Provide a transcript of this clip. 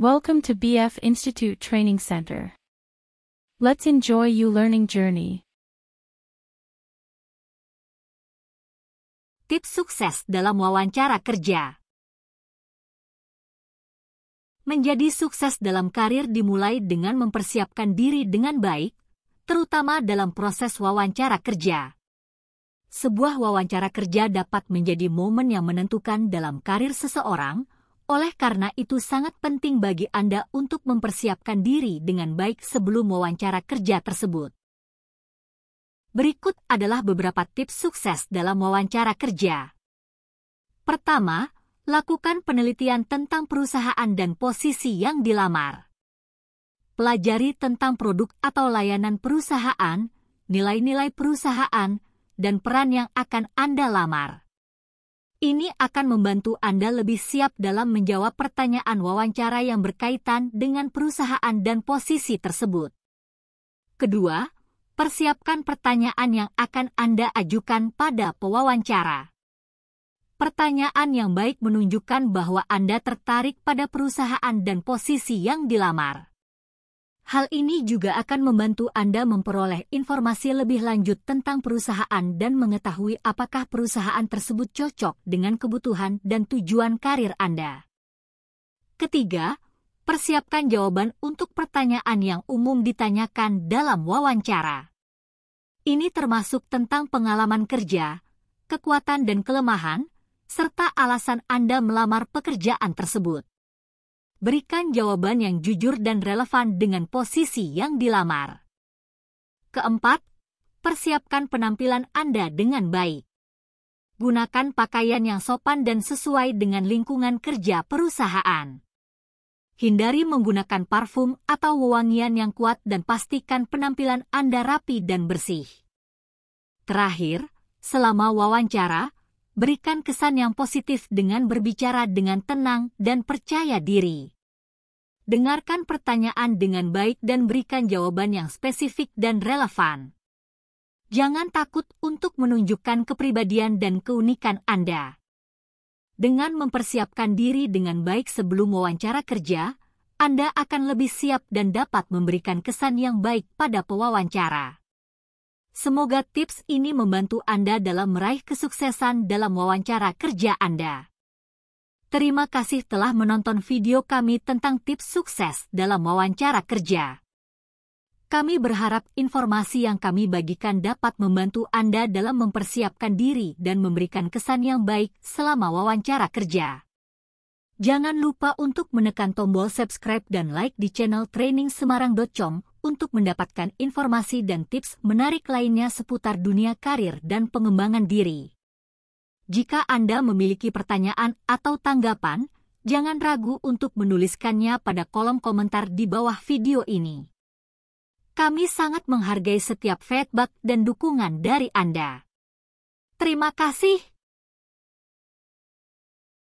Welcome to BF Institute Training Center. Let's enjoy you learning journey. Tips sukses dalam wawancara kerja. Menjadi sukses dalam karir dimulai dengan mempersiapkan diri dengan baik, terutama dalam proses wawancara kerja. Sebuah wawancara kerja dapat menjadi momen yang menentukan dalam karir seseorang oleh karena itu sangat penting bagi Anda untuk mempersiapkan diri dengan baik sebelum wawancara kerja tersebut. Berikut adalah beberapa tips sukses dalam wawancara kerja. Pertama, lakukan penelitian tentang perusahaan dan posisi yang dilamar. Pelajari tentang produk atau layanan perusahaan, nilai-nilai perusahaan, dan peran yang akan Anda lamar. Ini akan membantu Anda lebih siap dalam menjawab pertanyaan wawancara yang berkaitan dengan perusahaan dan posisi tersebut. Kedua, persiapkan pertanyaan yang akan Anda ajukan pada pewawancara. Pertanyaan yang baik menunjukkan bahwa Anda tertarik pada perusahaan dan posisi yang dilamar. Hal ini juga akan membantu Anda memperoleh informasi lebih lanjut tentang perusahaan dan mengetahui apakah perusahaan tersebut cocok dengan kebutuhan dan tujuan karir Anda. Ketiga, persiapkan jawaban untuk pertanyaan yang umum ditanyakan dalam wawancara. Ini termasuk tentang pengalaman kerja, kekuatan dan kelemahan, serta alasan Anda melamar pekerjaan tersebut. Berikan jawaban yang jujur dan relevan dengan posisi yang dilamar. Keempat, persiapkan penampilan Anda dengan baik. Gunakan pakaian yang sopan dan sesuai dengan lingkungan kerja perusahaan. Hindari menggunakan parfum atau wewangian yang kuat dan pastikan penampilan Anda rapi dan bersih. Terakhir, selama wawancara, berikan kesan yang positif dengan berbicara dengan tenang dan percaya diri. Dengarkan pertanyaan dengan baik dan berikan jawaban yang spesifik dan relevan. Jangan takut untuk menunjukkan kepribadian dan keunikan Anda. Dengan mempersiapkan diri dengan baik sebelum wawancara kerja, Anda akan lebih siap dan dapat memberikan kesan yang baik pada pewawancara. Semoga tips ini membantu Anda dalam meraih kesuksesan dalam wawancara kerja Anda. Terima kasih telah menonton video kami tentang tips sukses dalam wawancara kerja. Kami berharap informasi yang kami bagikan dapat membantu Anda dalam mempersiapkan diri dan memberikan kesan yang baik selama wawancara kerja. Jangan lupa untuk menekan tombol subscribe dan like di channel Training Semarang.com untuk mendapatkan informasi dan tips menarik lainnya seputar dunia karir dan pengembangan diri. Jika Anda memiliki pertanyaan atau tanggapan, jangan ragu untuk menuliskannya pada kolom komentar di bawah video ini. Kami sangat menghargai setiap feedback dan dukungan dari Anda. Terima kasih.